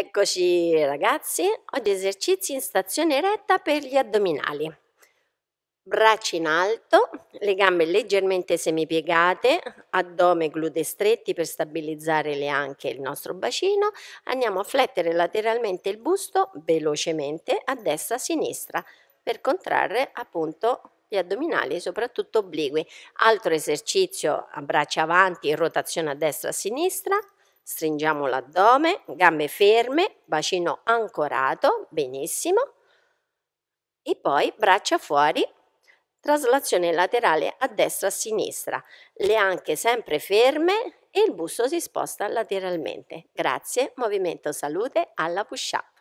Eccoci ragazzi, oggi esercizi in stazione retta per gli addominali. Braccia in alto, le gambe leggermente semipiegate, addome e glute stretti per stabilizzare le anche il nostro bacino. Andiamo a flettere lateralmente il busto velocemente a destra a sinistra per contrarre appunto gli addominali, soprattutto obliqui. Altro esercizio a braccia avanti, rotazione a destra a sinistra, Stringiamo l'addome, gambe ferme, bacino ancorato, benissimo. E poi braccia fuori, traslazione laterale a destra a sinistra, le anche sempre ferme e il busto si sposta lateralmente. Grazie, movimento salute alla push up.